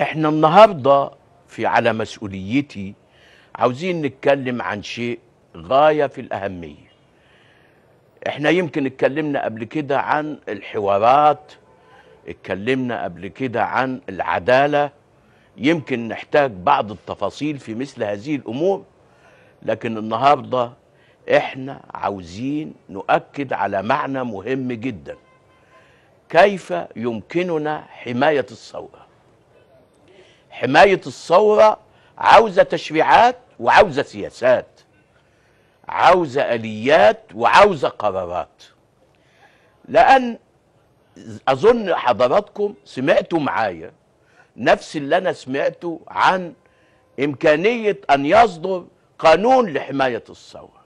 احنا النهارده في على مسؤوليتي عاوزين نتكلم عن شيء غايه في الاهميه احنا يمكن اتكلمنا قبل كده عن الحوارات اتكلمنا قبل كده عن العداله يمكن نحتاج بعض التفاصيل في مثل هذه الامور لكن النهارده احنا عاوزين نؤكد على معنى مهم جدا كيف يمكننا حمايه الثوره حماية الثورة عاوزة تشريعات وعاوزة سياسات عاوزة آليات وعاوزة قرارات لأن أظن حضراتكم سمعتوا معايا نفس اللي أنا سمعته عن إمكانية أن يصدر قانون لحماية الثورة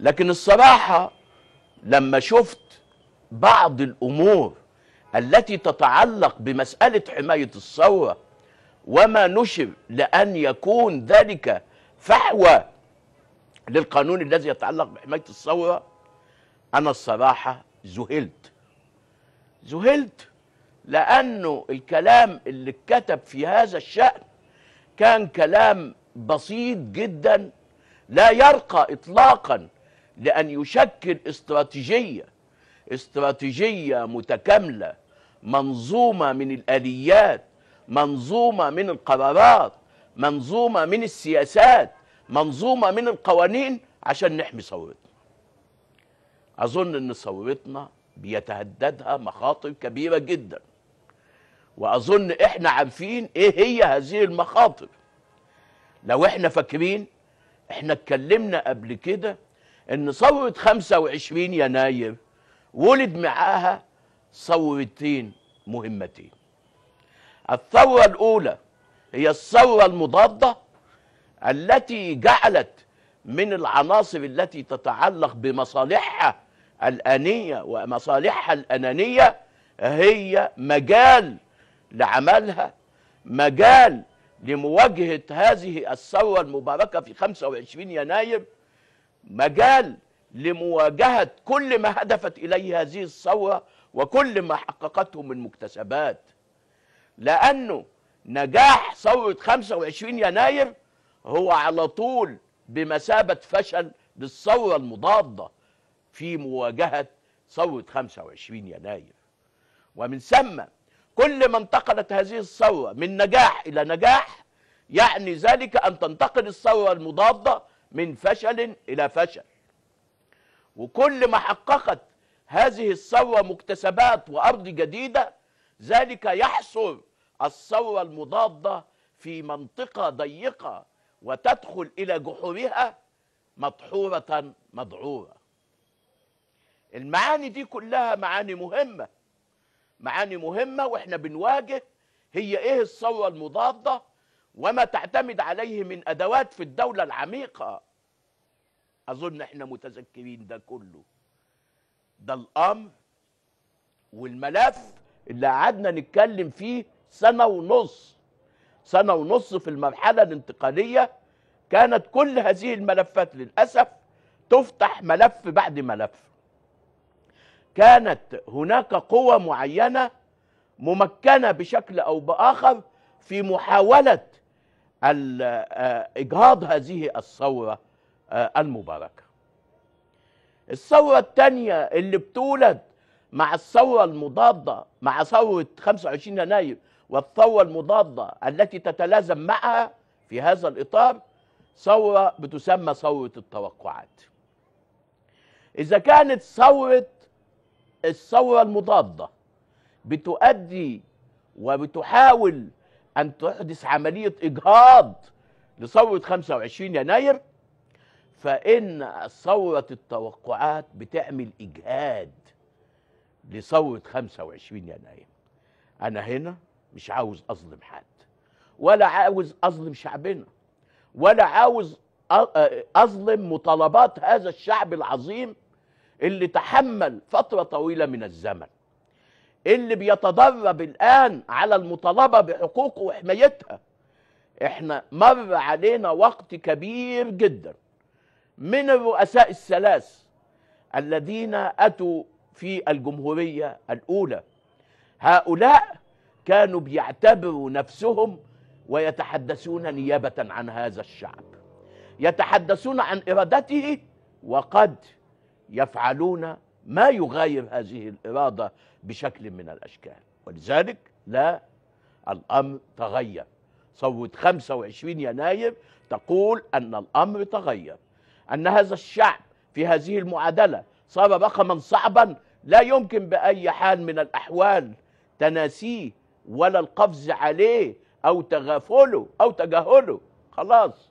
لكن الصراحة لما شفت بعض الأمور التي تتعلق بمسألة حماية الثورة وما نشر لأن يكون ذلك فحوى للقانون الذي يتعلق بحماية الثورة أنا الصراحة ذهلت ذهلت لأنه الكلام اللي اتكتب في هذا الشأن كان كلام بسيط جدا لا يرقى إطلاقا لأن يشكل استراتيجية استراتيجية متكاملة منظومة من الآليات منظومة من القرارات منظومة من السياسات منظومة من القوانين عشان نحمي ثورتنا أظن أن ثورتنا بيتهددها مخاطر كبيرة جدا وأظن إحنا عارفين إيه هي هذه المخاطر لو إحنا فاكرين إحنا اتكلمنا قبل كده أن ثورة 25 يناير ولد معاها ثورتين مهمتين الثورة الأولى هي الثورة المضادة التي جعلت من العناصر التي تتعلق بمصالحها الأنية ومصالحها الأنانية هي مجال لعملها مجال لمواجهة هذه الثورة المباركة في 25 يناير مجال لمواجهة كل ما هدفت إليه هذه الثورة وكل ما حققته من مكتسبات لأنه نجاح ثورة 25 يناير هو على طول بمثابة فشل للثورة المضادة في مواجهة ثورة 25 يناير ومن ثم كل ما انتقلت هذه الثورة من نجاح إلى نجاح يعني ذلك أن تنتقل الثورة المضادة من فشل إلى فشل وكل ما حققت هذه الثورة مكتسبات وأرض جديدة ذلك يحصر الثورة المضادة في منطقة ضيقة وتدخل إلى جحورها مطحورة مذعورة المعاني دي كلها معاني مهمة معاني مهمة وإحنا بنواجه هي إيه الثورة المضادة وما تعتمد عليه من أدوات في الدولة العميقة أظن إحنا متذكرين ده كله ده الامر والملف اللي قعدنا نتكلم فيه سنه ونص سنه ونص في المرحله الانتقاليه كانت كل هذه الملفات للاسف تفتح ملف بعد ملف كانت هناك قوى معينه ممكنه بشكل او باخر في محاوله آه، اجهاض هذه الثوره آه، المباركه الثورة الثانية اللي بتولد مع الثورة المضادة مع ثورة 25 يناير والثورة المضادة التي تتلازم معها في هذا الإطار ثورة بتسمى ثورة التوقعات إذا كانت ثورة الثورة المضادة بتؤدي وبتحاول أن تحدث عملية إجهاض لثورة 25 يناير فإن ثورة التوقعات بتعمل إجهاد لثورة 25 يناير أنا هنا مش عاوز أظلم حد ولا عاوز أظلم شعبنا ولا عاوز أظلم مطالبات هذا الشعب العظيم اللي تحمل فترة طويلة من الزمن اللي بيتدرب الآن على المطالبة بحقوقه وحمايتها احنا مر علينا وقت كبير جداً من الرؤساء الثلاث الذين أتوا في الجمهورية الأولى هؤلاء كانوا بيعتبروا نفسهم ويتحدثون نيابة عن هذا الشعب يتحدثون عن إرادته وقد يفعلون ما يغاير هذه الإرادة بشكل من الأشكال ولذلك لا الأمر تغير صوت 25 يناير تقول أن الأمر تغير أن هذا الشعب في هذه المعادلة صار رقما صعبا لا يمكن بأي حال من الأحوال تناسيه ولا القفز عليه أو تغافله أو تجاهله خلاص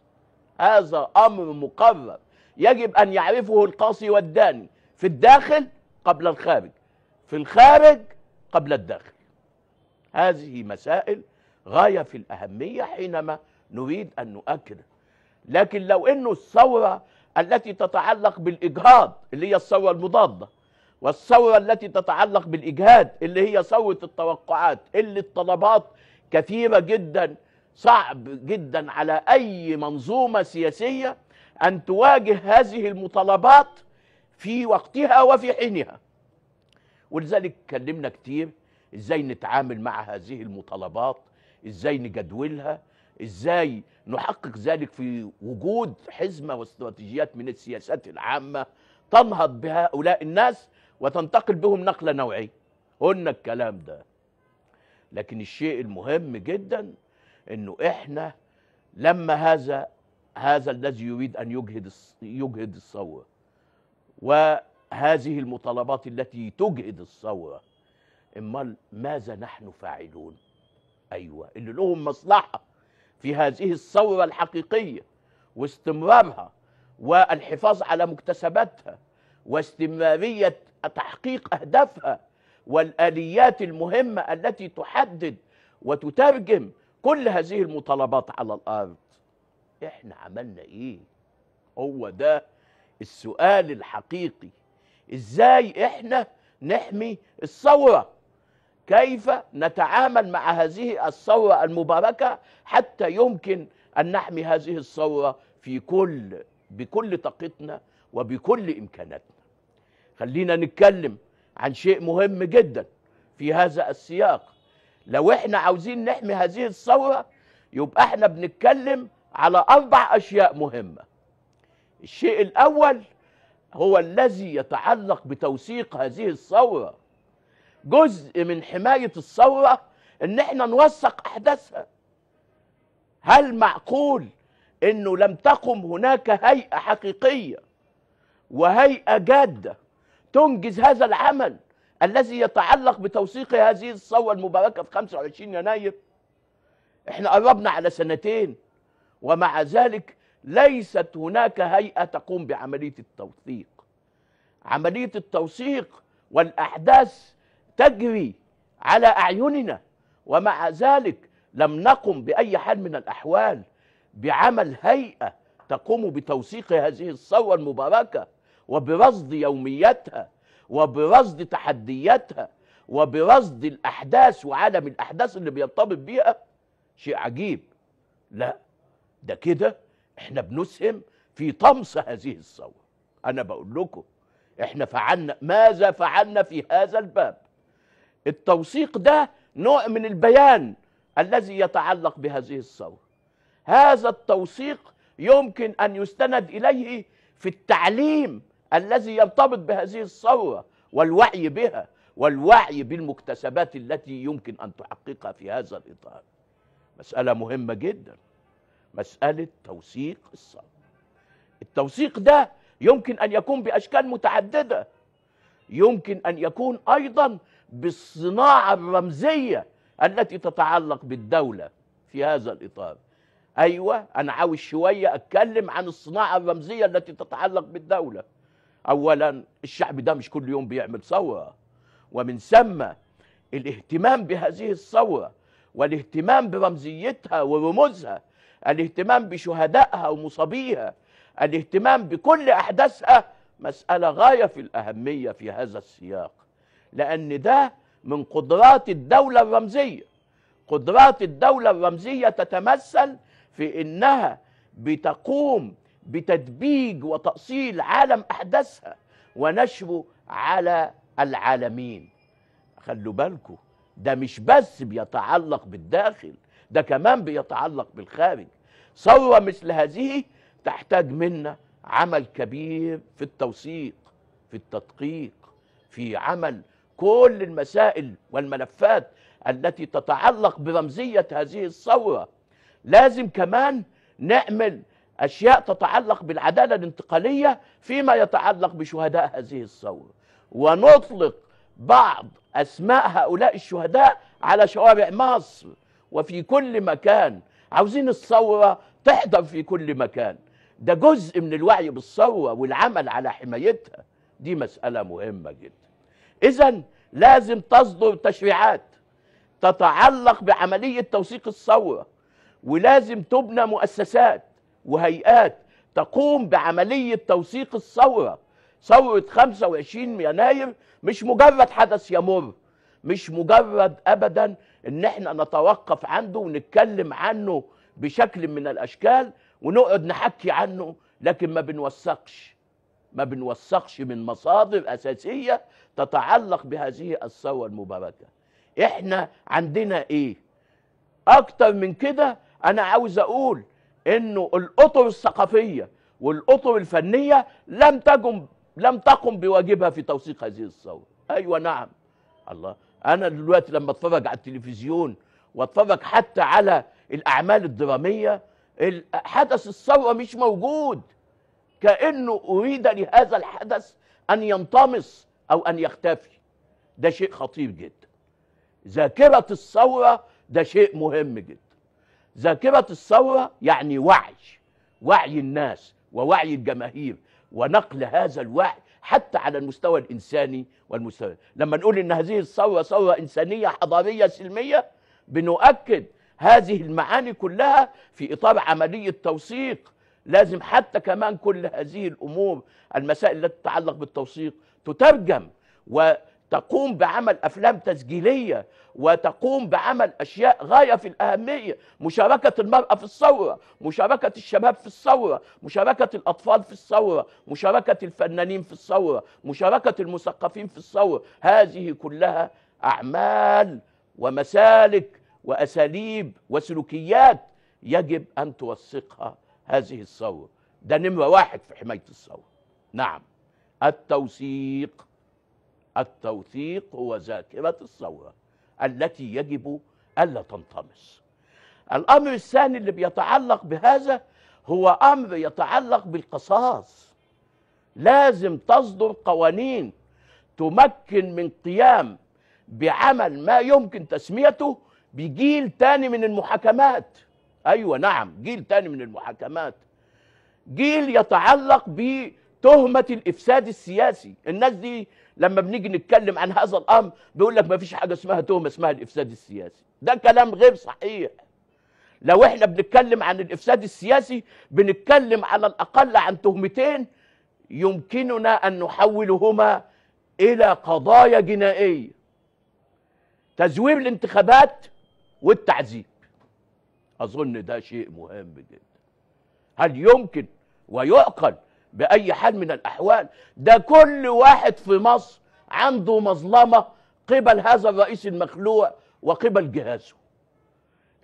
هذا أمر مقرر يجب أن يعرفه القاصي والداني في الداخل قبل الخارج في الخارج قبل الداخل هذه مسائل غاية في الأهمية حينما نريد أن نؤكد لكن لو أنه الثورة التي تتعلق بالإجهاض اللي هي الثورة المضادة والثورة التي تتعلق بالإجهاد اللي هي ثورة التوقعات اللي الطلبات كثيرة جدا صعب جدا على أي منظومة سياسية أن تواجه هذه المطالبات في وقتها وفي حينها ولذلك اتكلمنا كتير ازاي نتعامل مع هذه المطالبات ازاي نجدولها ازاي نحقق ذلك في وجود حزمة واستراتيجيات من السياسات العامة تنهض بهؤلاء الناس وتنتقل بهم نقلة نوعية قلنا الكلام ده لكن الشيء المهم جدا انه احنا لما هذا هذا الذي يريد ان يجهد يجهد الثوره وهذه المطالبات التي تجهد الثوره امال ماذا نحن فاعلون ايوه اللي لهم مصلحه في هذه الثورة الحقيقية واستمرارها والحفاظ على مكتسباتها واستمرارية تحقيق أهدافها والآليات المهمة التي تحدد وتترجم كل هذه المطالبات على الأرض إحنا عملنا إيه؟ هو ده السؤال الحقيقي إزاي إحنا نحمي الثورة كيف نتعامل مع هذه الثورة المباركة حتى يمكن أن نحمي هذه الثورة في كل بكل طاقتنا وبكل إمكاناتنا خلينا نتكلم عن شيء مهم جدا في هذا السياق لو احنا عاوزين نحمي هذه الثورة يبقى احنا بنتكلم على أربع أشياء مهمة الشيء الأول هو الذي يتعلق بتوثيق هذه الثورة جزء من حماية الثورة إن إحنا نوثق أحداثها هل معقول إنه لم تقم هناك هيئة حقيقية وهيئة جادة تنجز هذا العمل الذي يتعلق بتوثيق هذه الثورة المباركة في 25 يناير احنا قربنا على سنتين ومع ذلك ليست هناك هيئة تقوم بعملية التوثيق عملية التوثيق والأحداث تجري على أعيننا ومع ذلك لم نقم بأي حال من الأحوال بعمل هيئة تقوم بتوثيق هذه الثورة المباركة وبرصد يومياتها وبرصد تحدياتها وبرصد الأحداث وعالم الأحداث اللي بيرتبط بيها شيء عجيب لا ده كده احنا بنسهم في طمس هذه الثورة أنا بقول لكم احنا فعلنا ماذا فعلنا في هذا الباب التوثيق ده نوع من البيان الذي يتعلق بهذه الثوره هذا التوثيق يمكن ان يستند اليه في التعليم الذي يرتبط بهذه الثوره والوعي بها والوعي بالمكتسبات التي يمكن ان تحققها في هذا الاطار مساله مهمه جدا مساله توثيق الثوره التوثيق ده يمكن ان يكون باشكال متعدده يمكن ان يكون ايضا بالصناعه الرمزيه التي تتعلق بالدوله في هذا الاطار ايوه انا عاوز شويه اتكلم عن الصناعه الرمزيه التي تتعلق بالدوله اولا الشعب ده مش كل يوم بيعمل ثوره ومن ثم الاهتمام بهذه الثوره والاهتمام برمزيتها ورموزها الاهتمام بشهدائها ومصابيها الاهتمام بكل احداثها مساله غايه في الاهميه في هذا السياق لأن ده من قدرات الدولة الرمزية قدرات الدولة الرمزية تتمثل في إنها بتقوم بتدبيج وتأصيل عالم أحداثها ونشره على العالمين خلوا بالكم ده مش بس بيتعلق بالداخل ده كمان بيتعلق بالخارج ثورة مثل هذه تحتاج منا عمل كبير في التوثيق في التدقيق في عمل كل المسائل والملفات التي تتعلق برمزية هذه الثورة لازم كمان نعمل أشياء تتعلق بالعدالة الانتقالية فيما يتعلق بشهداء هذه الثورة ونطلق بعض أسماء هؤلاء الشهداء على شوارع مصر وفي كل مكان عاوزين الثورة تحضر في كل مكان ده جزء من الوعي بالثورة والعمل على حمايتها دي مسألة مهمة جدا إذا لازم تصدر تشريعات تتعلق بعملية توثيق الثورة ولازم تبنى مؤسسات وهيئات تقوم بعملية توثيق الثورة ثورة 25 يناير مش مجرد حدث يمر مش مجرد أبدا إن إحنا نتوقف عنده ونتكلم عنه بشكل من الأشكال ونقعد نحكي عنه لكن ما بنوثقش ما بنوثقش من مصادر أساسية تتعلق بهذه الثورة المباركة إحنا عندنا إيه أكتر من كده أنا عاوز أقول إنه الأطر الثقافية والأطر الفنية لم تقم لم تقم بواجبها في توثيق هذه الثورة أيوة نعم الله أنا دلوقتي لما أتفرج على التلفزيون وأتفرج حتى على الأعمال الدرامية حدث الثورة مش موجود كأنه أريد لهذا الحدث أن ينطمس أو أن يختفي ده شيء خطير جدا ذاكرة الثورة ده شيء مهم جدا ذاكرة الثورة يعني وعي وعي الناس ووعي الجماهير ونقل هذا الوعي حتى على المستوى الإنساني والمستوى لما نقول إن هذه الثورة ثورة إنسانية حضارية سلمية بنؤكد هذه المعاني كلها في إطار عملية توثيق لازم حتى كمان كل هذه الامور المسائل التي تتعلق بالتوثيق تترجم وتقوم بعمل افلام تسجيليه وتقوم بعمل اشياء غايه في الاهميه مشاركه المراه في الثوره مشاركه الشباب في الثوره مشاركه الاطفال في الثوره مشاركه الفنانين في الثوره مشاركه المثقفين في الثوره هذه كلها اعمال ومسالك واساليب وسلوكيات يجب ان توثقها هذه الثورة ده نمرة واحد في حماية الثورة نعم التوثيق التوثيق هو ذاكرة الثورة التي يجب ألا تنطمس الأمر الثاني اللي بيتعلق بهذا هو أمر يتعلق بالقصاص لازم تصدر قوانين تمكن من قيام بعمل ما يمكن تسميته بجيل تاني من المحاكمات ايوه نعم جيل تاني من المحاكمات جيل يتعلق بتهمه الافساد السياسي الناس دي لما بنيجي نتكلم عن هذا الامر بيقول لك ما فيش حاجه اسمها تهمه اسمها الافساد السياسي ده كلام غير صحيح لو احنا بنتكلم عن الافساد السياسي بنتكلم على الاقل عن تهمتين يمكننا ان نحولهما الى قضايا جنائيه تزوير الانتخابات والتعذيب أظن ده شيء مهم جدا هل يمكن ويعقل بأي حال من الأحوال ده كل واحد في مصر عنده مظلمة قبل هذا الرئيس المخلوع وقبل جهازه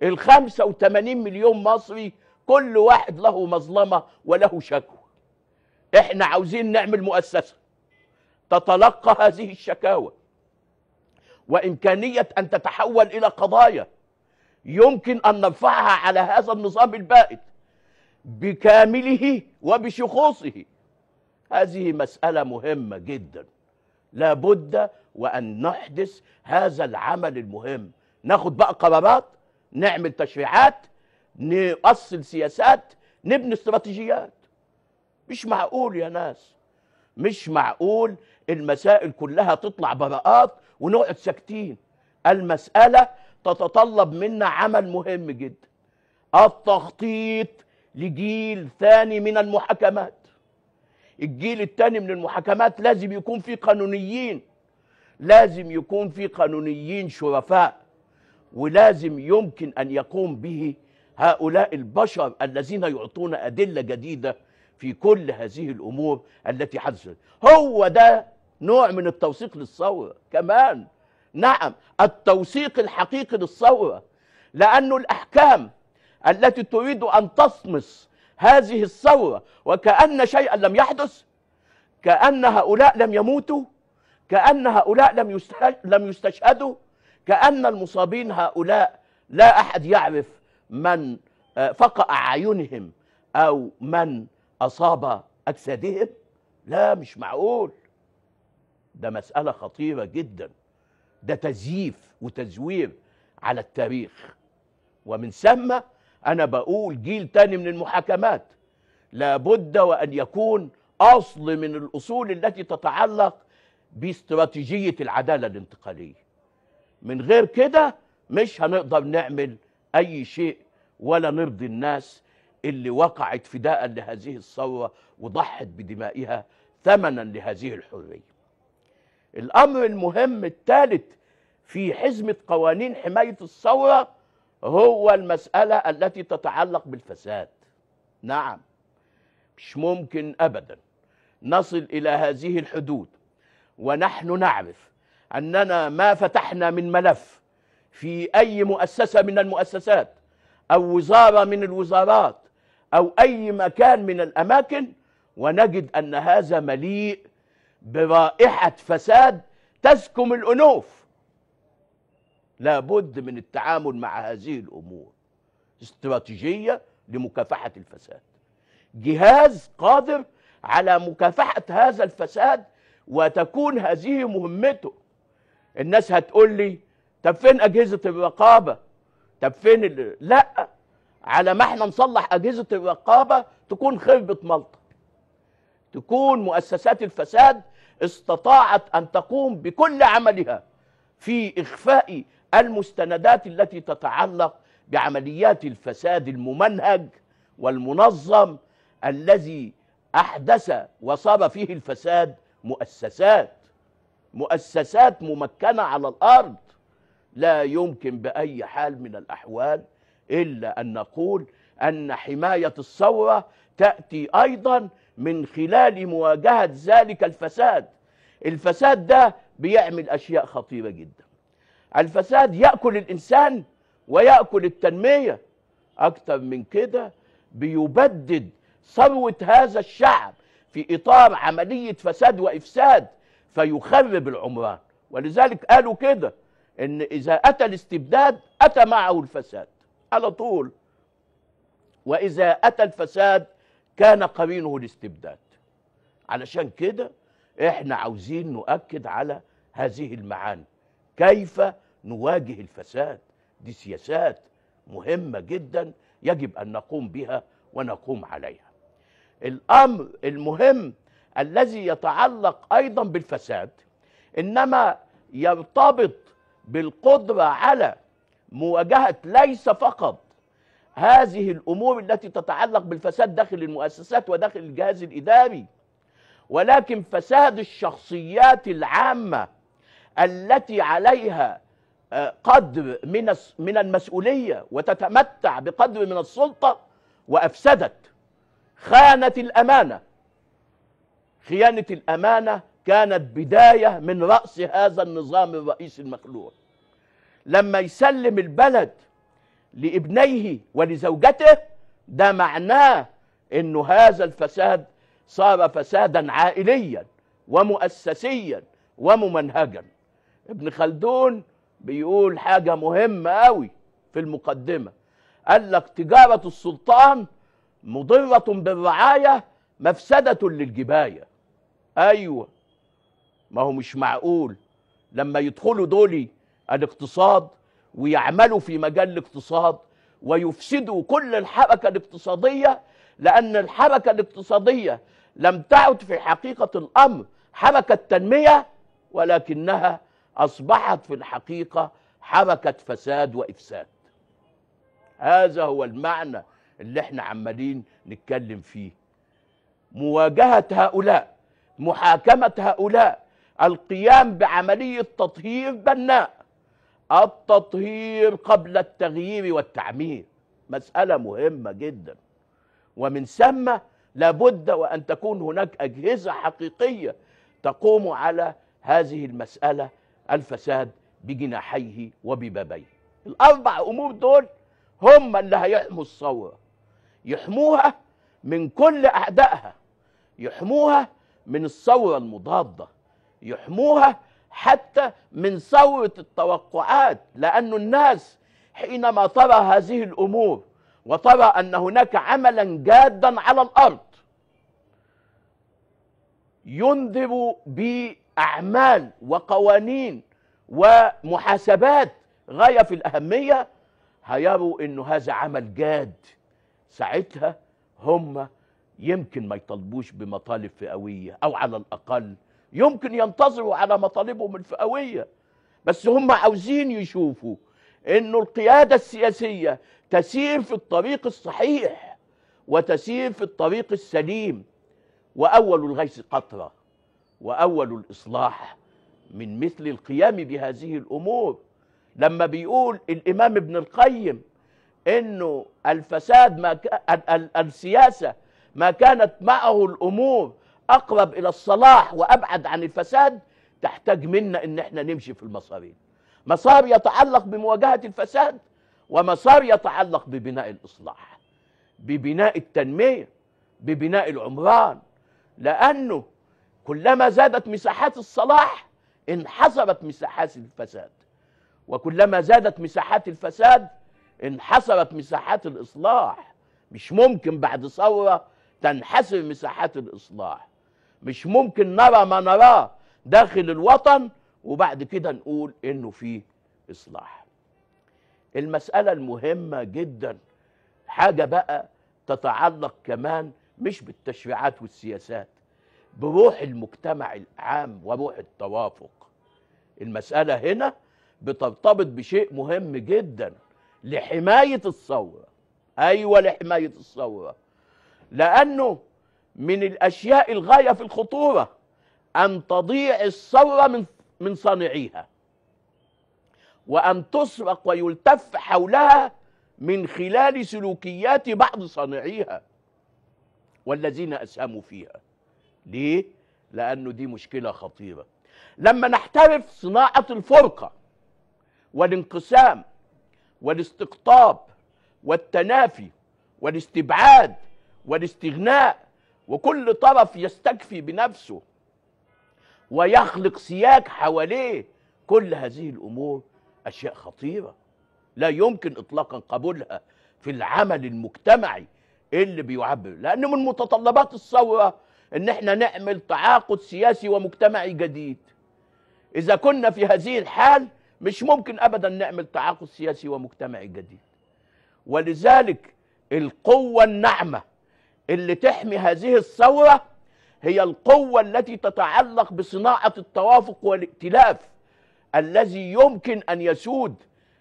الخمسة وثمانين مليون مصري كل واحد له مظلمة وله شكوى احنا عاوزين نعمل مؤسسة تتلقى هذه الشكاوى وإمكانية أن تتحول إلى قضايا يمكن أن نرفعها على هذا النظام البائد بكامله وبشخوصه هذه مسألة مهمة جدا لابد وأن نحدث هذا العمل المهم ناخد بقى قرارات نعمل تشريعات نؤصل سياسات نبني استراتيجيات مش معقول يا ناس مش معقول المسائل كلها تطلع براءات ونقعد ساكتين المسألة تتطلب منا عمل مهم جدا التخطيط لجيل ثاني من المحاكمات الجيل الثاني من المحاكمات لازم يكون في قانونيين لازم يكون في قانونيين شرفاء ولازم يمكن ان يقوم به هؤلاء البشر الذين يعطون ادله جديده في كل هذه الامور التي حدثت هو ده نوع من التوثيق للثوره كمان نعم التوثيق الحقيقي للثورة لأن الأحكام التي تريد أن تصمس هذه الثورة وكأن شيئا لم يحدث كأن هؤلاء لم يموتوا كأن هؤلاء لم لم يستشهدوا كأن المصابين هؤلاء لا أحد يعرف من آه، فقأ أعينهم أو من أصاب أجسادهم لا مش معقول ده مسألة خطيرة جداً ده تزييف وتزوير على التاريخ ومن ثم أنا بقول جيل تاني من المحاكمات لابد وأن يكون أصل من الأصول التي تتعلق باستراتيجية العدالة الانتقالية من غير كده مش هنقدر نعمل أي شيء ولا نرضي الناس اللي وقعت فداء لهذه الثورة وضحت بدمائها ثمنا لهذه الحرية الأمر المهم الثالث في حزمة قوانين حماية الثورة هو المسألة التي تتعلق بالفساد نعم مش ممكن أبدا نصل إلى هذه الحدود ونحن نعرف أننا ما فتحنا من ملف في أي مؤسسة من المؤسسات أو وزارة من الوزارات أو أي مكان من الأماكن ونجد أن هذا مليء برائحة فساد تسكم الأنوف لابد من التعامل مع هذه الأمور استراتيجية لمكافحة الفساد جهاز قادر على مكافحة هذا الفساد وتكون هذه مهمته الناس هتقول لي طب فين أجهزة الرقابة طب فين لا على ما احنا نصلح أجهزة الرقابة تكون خربت ملطة تكون مؤسسات الفساد استطاعت ان تقوم بكل عملها في اخفاء المستندات التي تتعلق بعمليات الفساد الممنهج والمنظم الذي احدث وصاب فيه الفساد مؤسسات مؤسسات ممكنه على الارض لا يمكن باي حال من الاحوال الا ان نقول ان حمايه الثوره تاتي ايضا من خلال مواجهة ذلك الفساد الفساد ده بيعمل أشياء خطيرة جدا الفساد يأكل الإنسان ويأكل التنمية أكتر من كده بيبدد ثروة هذا الشعب في إطار عملية فساد وإفساد فيخرب العمران ولذلك قالوا كده إن إذا أتى الاستبداد أتى معه الفساد على طول وإذا أتى الفساد كان قرينه الاستبداد علشان كده احنا عاوزين نؤكد على هذه المعاني كيف نواجه الفساد دي سياسات مهمة جدا يجب أن نقوم بها ونقوم عليها الأمر المهم الذي يتعلق أيضا بالفساد إنما يرتبط بالقدرة على مواجهة ليس فقط هذه الأمور التي تتعلق بالفساد داخل المؤسسات وداخل الجهاز الإداري ولكن فساد الشخصيات العامة التي عليها آه، قدر من من المسؤولية وتتمتع بقدر من السلطة وأفسدت خانت الأمانة خيانة الأمانة كانت بداية من رأس هذا النظام الرئيسي المخلوع لما يسلم البلد لابنيه ولزوجته ده معناه انه هذا الفساد صار فسادا عائليا ومؤسسيا وممنهجا ابن خلدون بيقول حاجة مهمة قوي في المقدمة قال لك تجارة السلطان مضرة بالرعاية مفسدة للجباية أيوة ما هو مش معقول لما يدخلوا دولي الاقتصاد ويعملوا في مجال الاقتصاد ويفسدوا كل الحركة الاقتصادية لأن الحركة الاقتصادية لم تعد في حقيقة الأمر حركة تنمية ولكنها أصبحت في الحقيقة حركة فساد وإفساد هذا هو المعنى اللي احنا عمالين نتكلم فيه مواجهة هؤلاء محاكمة هؤلاء القيام بعملية تطهير بناء التطهير قبل التغيير والتعمير مسألة مهمة جدا ومن ثم لابد وأن تكون هناك أجهزة حقيقية تقوم على هذه المسألة الفساد بجناحيه وببابيه الأربع أمور دول هم اللي هيحموا الثورة يحموها من كل أعدائها يحموها من الثورة المضادة يحموها حتى من ثورة التوقعات لأن الناس حينما ترى هذه الأمور وترى أن هناك عملا جادا على الأرض ينذر بأعمال وقوانين ومحاسبات غاية في الأهمية هيروا أنه هذا عمل جاد ساعتها هم يمكن ما يطالبوش بمطالب فئوية أو على الأقل يمكن ينتظروا على مطالبهم الفئويه بس هم عاوزين يشوفوا انه القياده السياسيه تسير في الطريق الصحيح وتسير في الطريق السليم واول الغيث قطره واول الاصلاح من مثل القيام بهذه الامور لما بيقول الامام ابن القيم انه الفساد ما ك... السياسه ما كانت معه الامور اقرب الى الصلاح وابعد عن الفساد تحتاج منا ان احنا نمشي في المسارين مسار يتعلق بمواجهه الفساد ومسار يتعلق ببناء الاصلاح ببناء التنميه ببناء العمران لانه كلما زادت مساحات الصلاح انحصرت مساحات الفساد وكلما زادت مساحات الفساد انحصرت مساحات الاصلاح مش ممكن بعد ثوره تنحسر مساحات الاصلاح مش ممكن نرى ما نراه داخل الوطن وبعد كده نقول انه في اصلاح المساله المهمه جدا حاجه بقى تتعلق كمان مش بالتشريعات والسياسات بروح المجتمع العام وروح التوافق المساله هنا بترتبط بشيء مهم جدا لحمايه الثوره ايوه لحمايه الثوره لانه من الاشياء الغايه في الخطوره ان تضيع الثوره من من صانعيها وان تسرق ويلتف حولها من خلال سلوكيات بعض صانعيها والذين اسهموا فيها ليه لانه دي مشكله خطيره لما نحترف صناعه الفرقه والانقسام والاستقطاب والتنافي والاستبعاد والاستغناء وكل طرف يستكفي بنفسه ويخلق سياج حواليه كل هذه الامور اشياء خطيره لا يمكن اطلاقا قبولها في العمل المجتمعي اللي بيعبر لان من متطلبات الثوره ان احنا نعمل تعاقد سياسي ومجتمعي جديد اذا كنا في هذه الحال مش ممكن ابدا نعمل تعاقد سياسي ومجتمعي جديد ولذلك القوه الناعمه اللي تحمي هذه الثورة هي القوة التي تتعلق بصناعة التوافق والائتلاف الذي يمكن أن يسود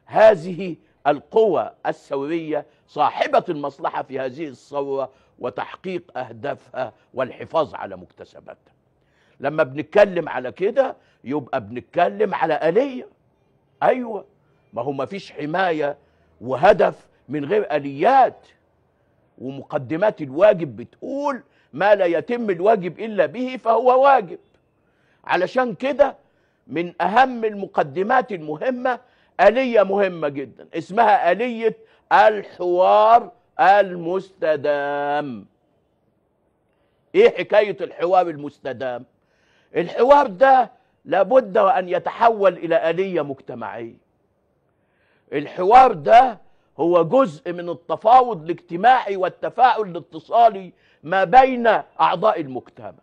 هذه القوى الثورية صاحبة المصلحة في هذه الثورة وتحقيق أهدافها والحفاظ على مكتسباتها لما بنتكلم على كده يبقى بنتكلم على آلية أيوة ما هو ما فيش حماية وهدف من غير آليات ومقدمات الواجب بتقول ما لا يتم الواجب إلا به فهو واجب علشان كده من أهم المقدمات المهمة آلية مهمة جدا اسمها آلية الحوار المستدام ايه حكاية الحوار المستدام الحوار ده لابد وأن يتحول إلى آلية مجتمعية الحوار ده هو جزء من التفاوض الاجتماعي والتفاعل الاتصالي ما بين أعضاء المجتمع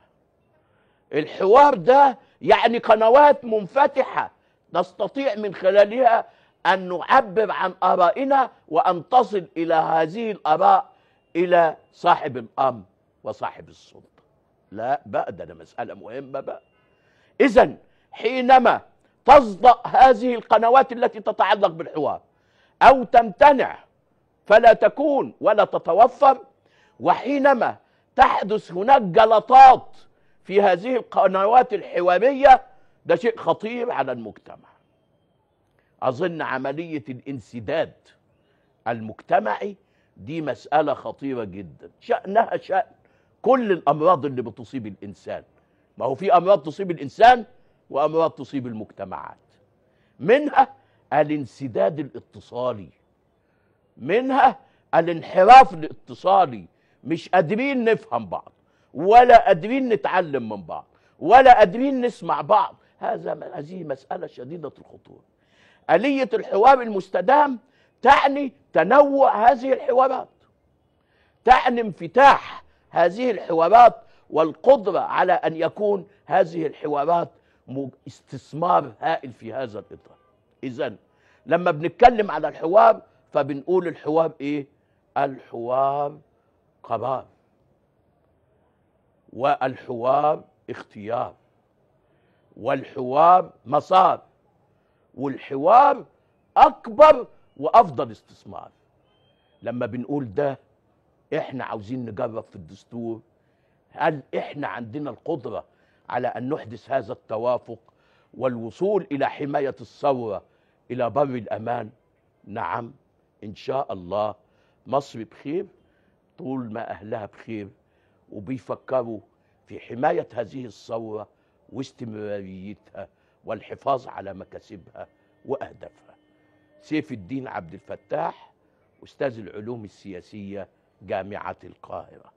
الحوار ده يعني قنوات منفتحة نستطيع من خلالها أن نعبر عن آرائنا وأن تصل إلى هذه الآراء إلى صاحب الأمر وصاحب السلطة لا بقى ده مسألة مهمة بقى إذا حينما تصدأ هذه القنوات التي تتعلق بالحوار أو تمتنع فلا تكون ولا تتوفر وحينما تحدث هناك جلطات في هذه القنوات الحوارية ده شيء خطير على المجتمع أظن عملية الانسداد المجتمعي دي مسألة خطيرة جدا شأنها شأن كل الأمراض اللي بتصيب الإنسان ما هو في أمراض تصيب الإنسان وأمراض تصيب المجتمعات منها الانسداد الاتصالي منها الانحراف الاتصالي مش قادرين نفهم بعض ولا قادرين نتعلم من بعض ولا قادرين نسمع بعض هذا هذه مسألة شديدة الخطورة آلية الحوار المستدام تعني تنوع هذه الحوارات تعني انفتاح هذه الحوارات والقدرة على أن يكون هذه الحوارات استثمار هائل في هذا الإطار اذا لما بنتكلم على الحواب فبنقول الحواب ايه الحواب قرار والحواب اختيار والحوار مسار والحوار اكبر وافضل استثمار لما بنقول ده احنا عاوزين نجرب في الدستور هل احنا عندنا القدره على ان نحدث هذا التوافق والوصول إلى حماية الثورة إلى بر الأمان نعم إن شاء الله مصر بخير طول ما أهلها بخير وبيفكروا في حماية هذه الثورة واستمراريتها والحفاظ على مكاسبها وأهدافها سيف الدين عبد الفتاح أستاذ العلوم السياسية جامعة القاهرة